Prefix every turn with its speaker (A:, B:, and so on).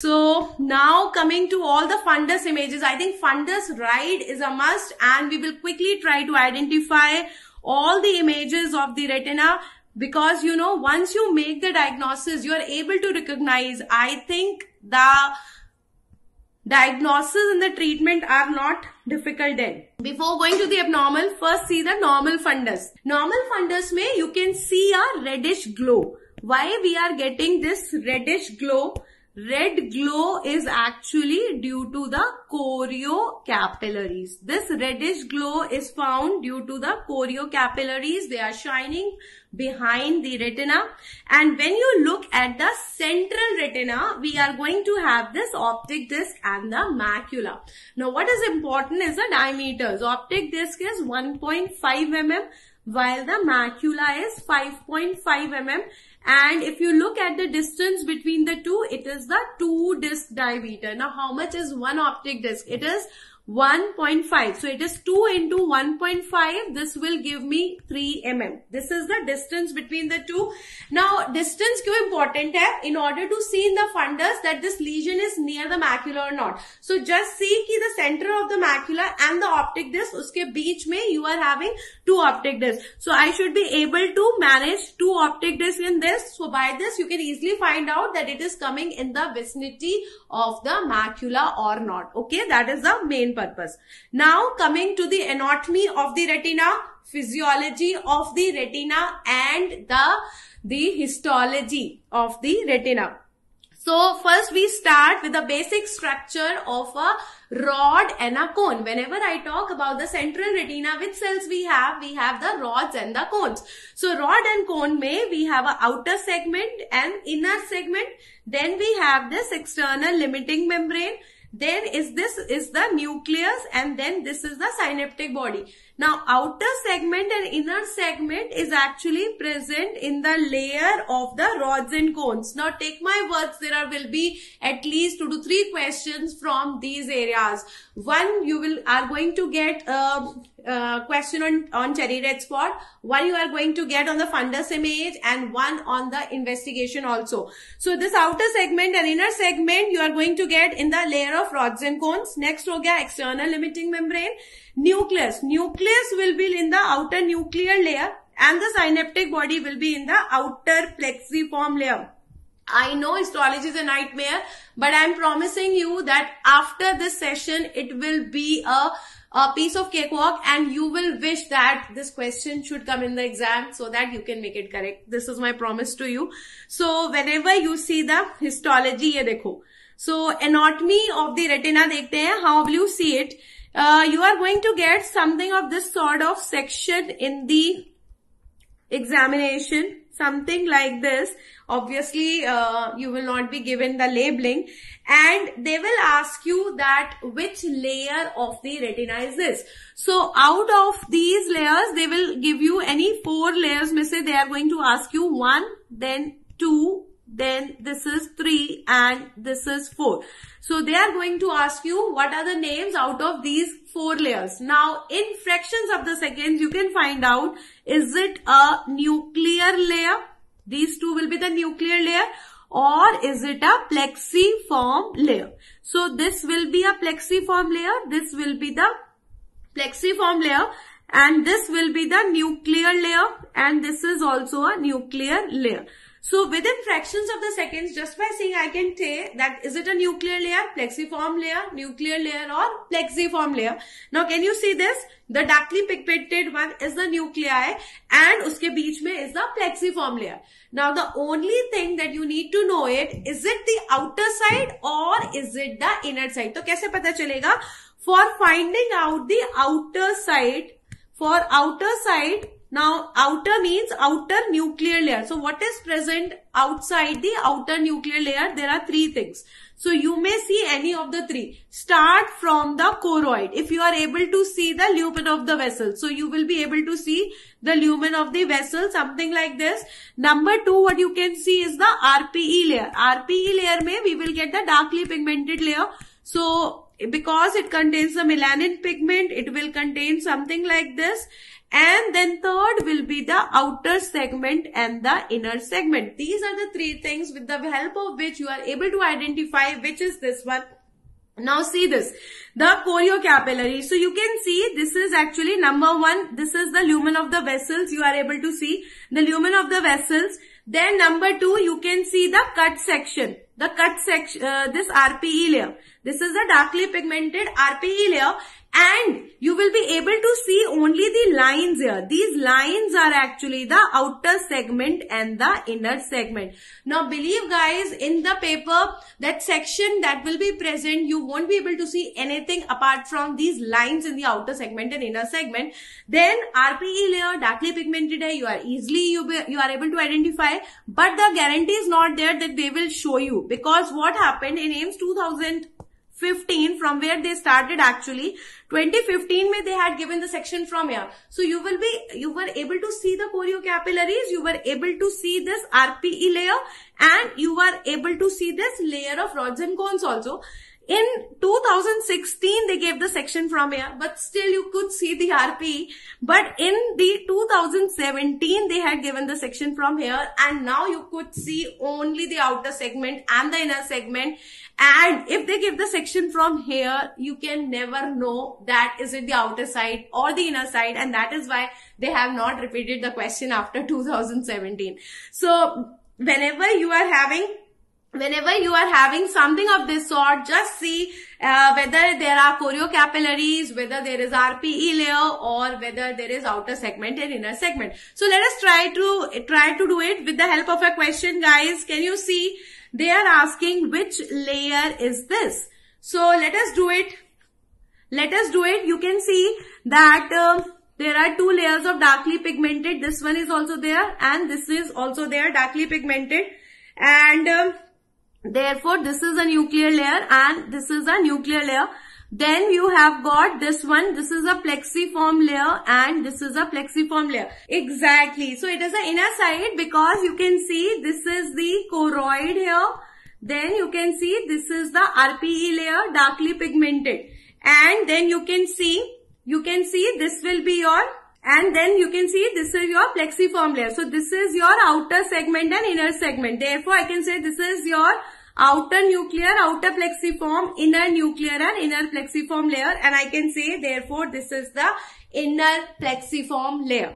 A: So now coming to all the fundus images, I think fundus ride is a must and we will quickly try to identify all the images of the retina because you know once you make the diagnosis you are able to recognize i think the diagnosis and the treatment are not difficult then before going to the abnormal first see the normal fundus normal fundus may you can see a reddish glow why we are getting this reddish glow Red glow is actually due to the choriocapillaries. This reddish glow is found due to the choriocapillaries. They are shining behind the retina. And when you look at the central retina, we are going to have this optic disc and the macula. Now what is important is the diameters. Optic disc is 1.5 mm while the macula is 5.5 mm and if you look distance between the two? It is the two disc diameter. Now how much is one optic disc? It is 1.5. So it is 2 into 1.5. This will give me 3 mm. This is the distance between the two. Now distance is important है? In order to see in the fundus that this lesion is near the macula or not. So just see कि the center of the macula and the optic disc उसके बीच में you are having two optic discs. So I should be able to manage two optic discs in this. So by this you can easily find out that it is coming in the vicinity of the macula or not. Okay, that is the main purpose. Now coming to the anatomy of the retina, physiology of the retina and the, the histology of the retina. So first we start with the basic structure of a rod and a cone. Whenever I talk about the central retina, which cells we have? We have the rods and the cones. So rod and cone may we have a outer segment and inner segment. Then we have this external limiting membrane then is this is the nucleus and then this is the synaptic body. Now outer segment and inner segment is actually present in the layer of the rods and cones. Now take my words, there are, will be at least two to three questions from these areas. One you will are going to get a um, uh, question on, on cherry red spot, one you are going to get on the fundus image and one on the investigation also. So this outer segment and inner segment you are going to get in the layer of rods and cones. Next ho external limiting membrane. Nucleus. Nucleus nucleus will be in the outer nuclear layer and the synaptic body will be in the outer plexiform layer. I know astrology is a nightmare, but I'm promising you that after this session, it will be a, a piece of cakewalk and you will wish that this question should come in the exam so that you can make it correct. This is my promise to you. So whenever you see the histology, ye dekho. So anatomy of the retina, dekhte hain, how will you see it? Uh, you are going to get something of this sort of section in the examination something like this obviously uh, you will not be given the labeling and they will ask you that which layer of the retina is this so out of these layers they will give you any four layers may say they are going to ask you one then two then this is 3 and this is 4. So they are going to ask you what are the names out of these 4 layers. Now in fractions of the seconds you can find out is it a nuclear layer? These two will be the nuclear layer or is it a plexiform layer? So this will be a plexiform layer. This will be the plexiform layer and this will be the nuclear layer and this is also a nuclear layer. So within fractions of the seconds, just by saying I can say that is it a nuclear layer, plexiform layer, nuclear layer or plexiform layer. Now can you see this? The darkly pigmented one is the nuclei and उसके बीच में is the plexiform layer. Now the only thing that you need to know it, is it the outer side or is it the inner side? तो कैसे पता चलेगा? For finding out the outer side, for outer side Now outer means outer nuclear layer. So what is present outside the outer nuclear layer? There are three things. So you may see any of the three. Start from the choroid. If you are able to see the lumen of the vessel. So you will be able to see the lumen of the vessel. Something like this. Number two what you can see is the RPE layer. RPE layer may we will get the darkly pigmented layer. So because it contains the melanin pigment, it will contain something like this. And then third will be the outer segment and the inner segment. These are the three things with the help of which you are able to identify which is this one now see this, the choriocapillary. So you can see this is actually number one. This is the lumen of the vessels. You are able to see the lumen of the vessels. Then number two, you can see the cut section. The cut section, uh, this RPE layer. This is the darkly pigmented RPE layer and you will be able to see only the lines here. These lines are actually the outer segment and the inner segment. Now believe guys, in the paper, that section that will be present, you won't be able to see anything apart from these lines in the outer segment and inner segment. Then RPE layer, darkly pigmented hair, you are easily, you, be, you are able to identify, but the guarantee is not there that they will show you because what happened in AIMS 2000 15 from where they started actually 2015 when they had given the section from here so you will be you were able to see the choriocapillaries you were able to see this rpe layer and you were able to see this layer of rods and cones also in 2016, they gave the section from here, but still you could see the RP. But in the 2017, they had given the section from here and now you could see only the outer segment and the inner segment. And if they give the section from here, you can never know that is it the outer side or the inner side. And that is why they have not repeated the question after 2017. So whenever you are having whenever you are having something of this sort, just see uh, whether there are choriocapillaries, whether there is RPE layer or whether there is outer segment and inner segment. So let us try to, try to do it with the help of a question guys. Can you see they are asking which layer is this? So let us do it. Let us do it. You can see that uh, there are two layers of darkly pigmented. This one is also there and this is also there darkly pigmented. And um, Therefore, this is a nuclear layer and this is a nuclear layer. Then you have got this one. This is a plexiform layer and this is a plexiform layer. Exactly. So it is the inner side because you can see this is the choroid here. Then you can see this is the RPE layer darkly pigmented. And then you can see, you can see this will be your and then you can see this is your plexiform layer. So this is your outer segment and inner segment. Therefore, I can say this is your outer nuclear, outer plexiform, inner nuclear and inner plexiform layer. And I can say therefore this is the inner plexiform layer.